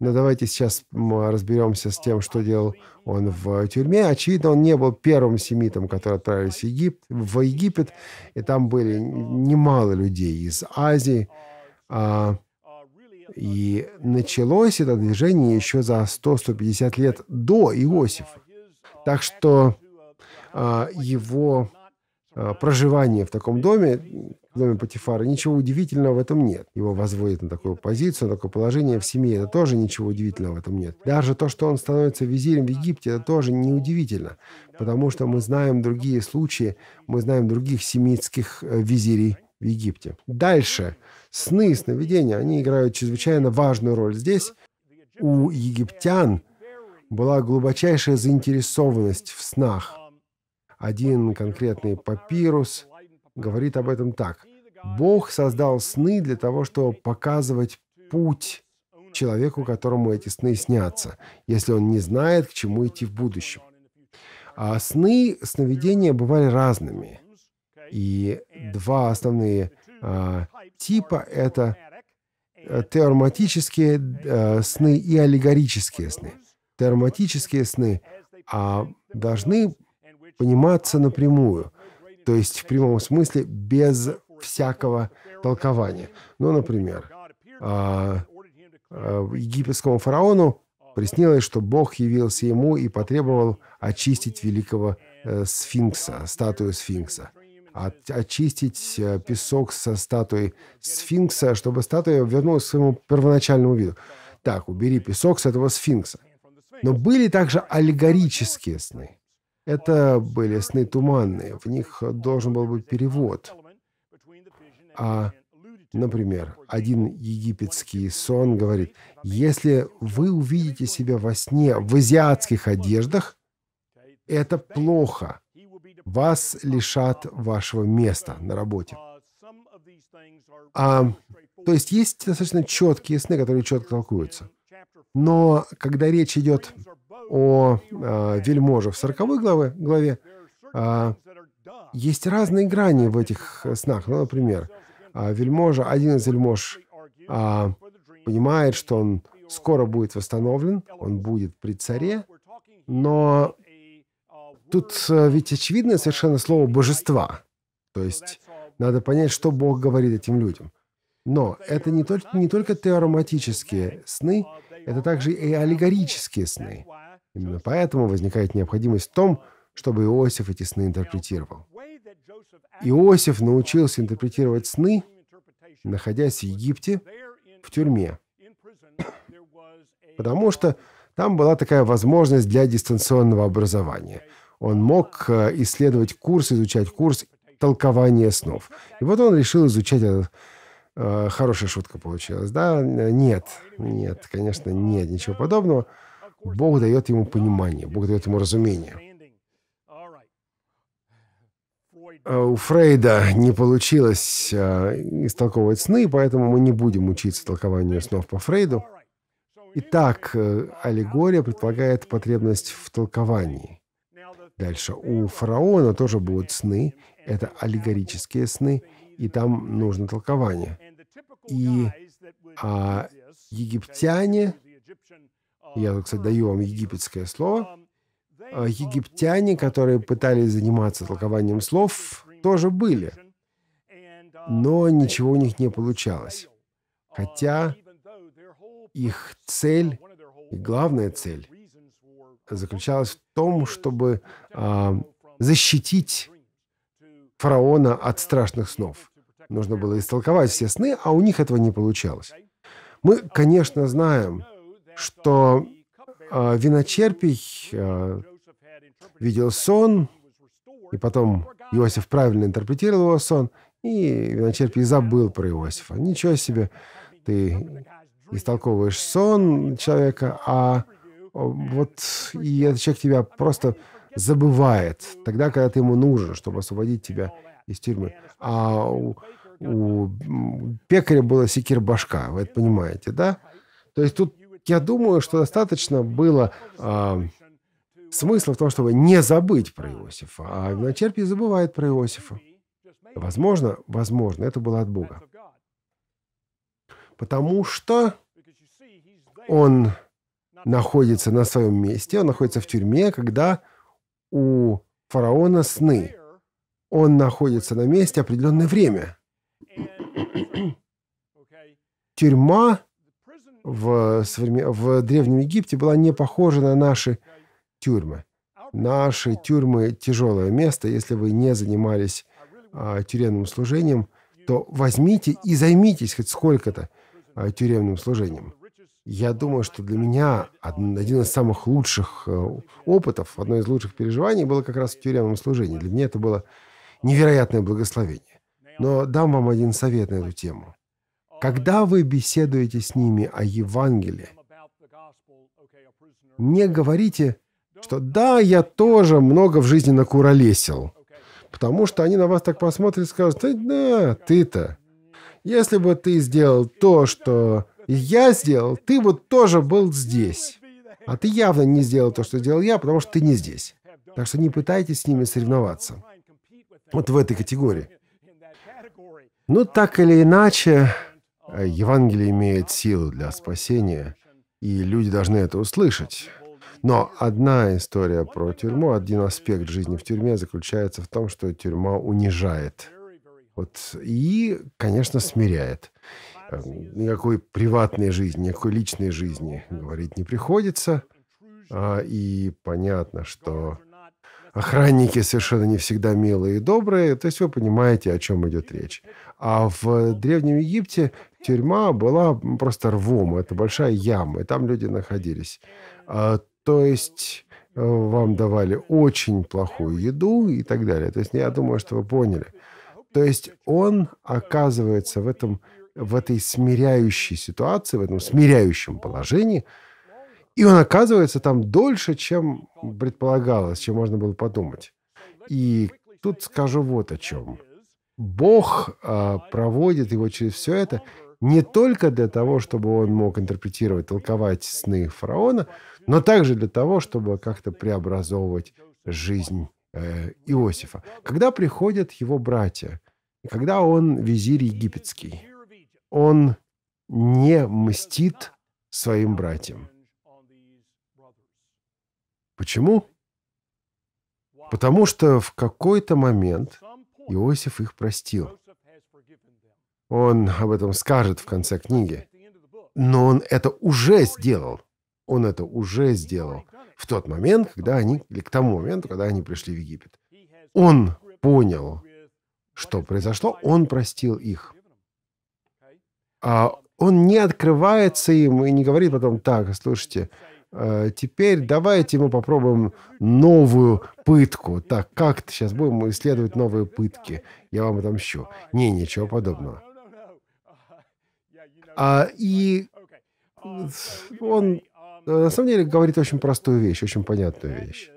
Но давайте сейчас мы разберемся с тем, что делал он в тюрьме. Очевидно, он не был первым семитом, которые отправились в Египет. В Египет и там были немало людей из Азии. А, и началось это движение еще за 100-150 лет до Иосифа. Так что а, его а, проживание в таком доме доме Патифара. Ничего удивительного в этом нет. Его возводят на такую позицию, на такое положение в семье. Это тоже ничего удивительного в этом нет. Даже то, что он становится визирем в Египте, это тоже неудивительно, потому что мы знаем другие случаи, мы знаем других семитских э, визирей в Египте. Дальше. Сны сновидения, они играют чрезвычайно важную роль. Здесь у египтян была глубочайшая заинтересованность в снах. Один конкретный папирус говорит об этом так. Бог создал сны для того, чтобы показывать путь человеку, которому эти сны снятся, если он не знает, к чему идти в будущем. А сны, сновидения бывали разными. И два основные а, типа — это э, терматические а, э, сны и аллегорические сны. Терматические сны а, должны пониматься напрямую, то есть в прямом смысле без всякого толкования. Ну, например, а, а, египетскому фараону приснилось, что Бог явился ему и потребовал очистить великого э, сфинкса, статую сфинкса от, очистить э, песок со статуи сфинкса, чтобы статуя вернулась к своему первоначальному виду. Так, убери песок с этого сфинкса. Но были также аллегорические сны. Это были сны туманные, в них должен был быть перевод. А, например, один египетский сон говорит, если вы увидите себя во сне в азиатских одеждах, это плохо. Вас лишат вашего места на работе. А, то есть есть достаточно четкие сны, которые четко толкуются. Но когда речь идет о э, а, вельможе в 40 главе, главе э, есть разные грани в этих снах. Ну, например, а, вельможа, один из вельмож а, понимает, что он скоро будет восстановлен, он будет при царе, но тут э, ведь очевидное совершенно слово «божества». То есть надо понять, что Бог говорит этим людям. Но это не только, не только теорематические сны, это также и аллегорические сны. Именно поэтому возникает необходимость в том, чтобы Иосиф эти сны интерпретировал. Иосиф научился интерпретировать сны, находясь в Египте, в тюрьме. Потому что там была такая возможность для дистанционного образования. Он мог э, исследовать курс, изучать курс толкования снов. И вот он решил изучать этот... Э, хорошая шутка получилась, да? Нет, нет, конечно, нет, ничего подобного. Бог дает ему понимание, Бог дает ему разумение. Э, у Фрейда не получилось э, истолковывать сны, поэтому мы не будем учиться толкованию снов по Фрейду. Итак, э, аллегория предполагает потребность в толковании. Дальше. У фараона тоже будут сны. Это аллегорические сны, и там нужно толкование. И а, египтяне, я, кстати, даю вам египетское слово, Э, египтяне, которые пытались заниматься толкованием слов, тоже были. Но ничего у них не получалось. Хотя их цель, и главная цель, заключалась в том, чтобы э, защитить фараона от страшных снов. Нужно было истолковать все сны, а у них этого не получалось. Мы, конечно, знаем, что э, виночерпий, э, видел сон, и потом Иосиф правильно интерпретировал его сон, и виночерпий забыл про Иосифа. Ничего себе, ты истолковываешь сон человека, а, а вот и этот человек тебя просто забывает тогда, когда ты ему нужен, чтобы освободить тебя из тюрьмы. А у, у пекаря была секир башка, вы это понимаете, да? То есть тут я думаю, что достаточно было а, Смысл в том, чтобы не забыть про Иосифа, а Виночерпий забывает про Иосифа. Возможно, возможно, это было от Бога. Потому что он находится на своем месте, он находится в тюрьме, когда у фараона сны. Он находится на месте определенное время. Тюрьма в, в Древнем Египте была не похожа на наши тюрьмы. Наши тюрьмы – тяжелое место. Если вы не занимались а, тюремным служением, то возьмите и займитесь хоть сколько-то а, тюремным служением. Я думаю, что для меня один из самых лучших э, опытов, одно из лучших переживаний было как раз в тюремном служении. Для меня это было невероятное благословение. Но дам вам один совет на эту тему. Когда вы беседуете с ними о Евангелии, не говорите что да, я тоже много в жизни накуролесил. Потому что они на вас так посмотрят и скажут, да, да ты-то. Если бы ты сделал то, что я сделал, ты бы тоже был здесь. А ты явно не сделал то, что сделал я, потому что ты не здесь. Так что не пытайтесь с ними соревноваться. Вот в этой категории. Ну так или иначе, Евангелие имеет силу для спасения, и люди должны это услышать. Но одна история про тюрьму, один аспект жизни в тюрьме заключается в том, что тюрьма унижает. Вот, и, конечно, смиряет. Эм, никакой приватной жизни, никакой личной жизни говорить не приходится. А, и понятно, что охранники совершенно не всегда милые и добрые. То есть вы понимаете, о чем идет речь. А в Древнем Египте тюрьма была просто рвом. Это большая яма, и там люди находились. А то есть э, вам давали очень плохую еду и так далее. То есть я думаю, что вы поняли. То есть он оказывается в, этом, в этой смиряющей ситуации, в этом смиряющем положении, и он оказывается там дольше, чем предполагалось, чем можно было подумать. И тут скажу вот о чем. Бог э, проводит его через все это не только для того, чтобы он мог интерпретировать, толковать сны фараона, но также для того, чтобы как-то преобразовывать жизнь э, Иосифа. Когда приходят его братья, когда он визирь египетский, он не мстит своим братьям. Почему? Потому что в какой-то момент Иосиф их простил. Он об этом скажет в конце книги. Но он это уже сделал. Он это уже сделал в тот момент, когда они, или к тому моменту, когда они пришли в Египет. Он понял, что произошло, он простил их. А он не открывается им и не говорит потом, так, слушайте, э, теперь давайте мы попробуем новую пытку. Так, как сейчас будем исследовать новые пытки? Я вам отомщу. Не, ничего подобного. А, и um, он um, э, на самом деле говорит очень простую вещь, очень понятную вещь.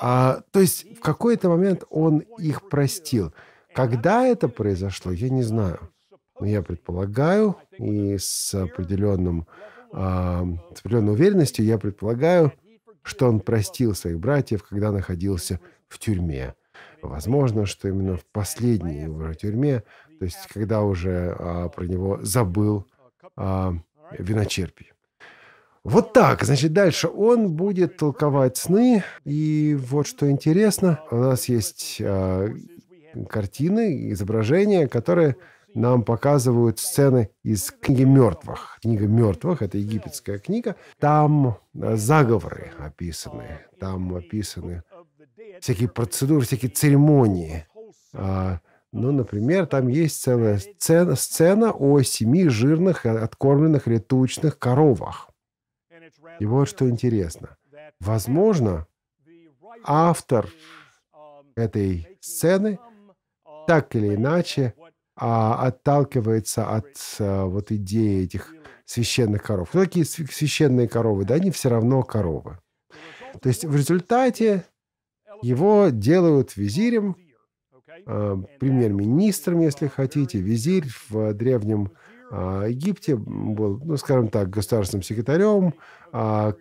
А, um, то есть в какой-то момент он их простил. Когда это произошло, я не знаю. Но я предполагаю, и с, определенным, а, с определенной уверенностью я предполагаю, что он простил своих братьев, когда находился в тюрьме. Возможно, что именно в последней его тюрьме, то есть когда уже а, про него забыл э, виночерпий. Вот так, значит, дальше он будет толковать сны. И вот что интересно, у нас есть э, картины, изображения, которые нам показывают сцены из книги мертвых. Книга мертвых – это египетская книга. Там а, заговоры описаны, там описаны всякие процедуры, всякие церемонии. Э, ну, например, там есть целая сцена, сцена о семи жирных, откормленных летучных коровах. И вот что интересно. Возможно, автор этой сцены так или иначе а, отталкивается от а, вот идеи этих священных коров. Кто ну, такие священные коровы? Да они все равно коровы. То есть в результате его делают визирем, Э, премьер-министром, если хотите, визирь в Древнем а, Египте был, ну, скажем так, государственным секретарем, а,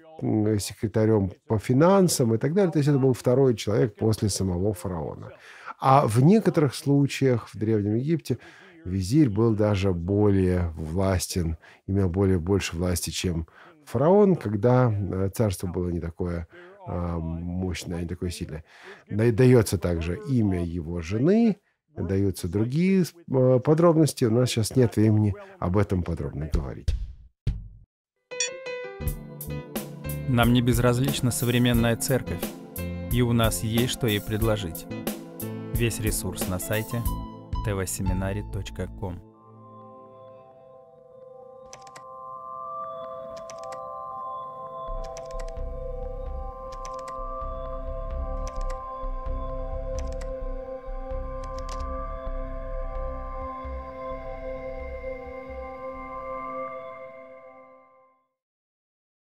секретарем по финансам и так далее. То есть это был второй человек после самого фараона. А в некоторых случаях в Древнем Египте визирь был даже более властен, имел более больше власти, чем фараон, когда э, царство было не такое а, мощное, не такое сильное. Дается также имя его жены, даются другие а, подробности. У нас сейчас нет времени об этом подробно говорить. Нам не безразлична современная церковь, и у нас есть что ей предложить. Весь ресурс на сайте tvseminary.com.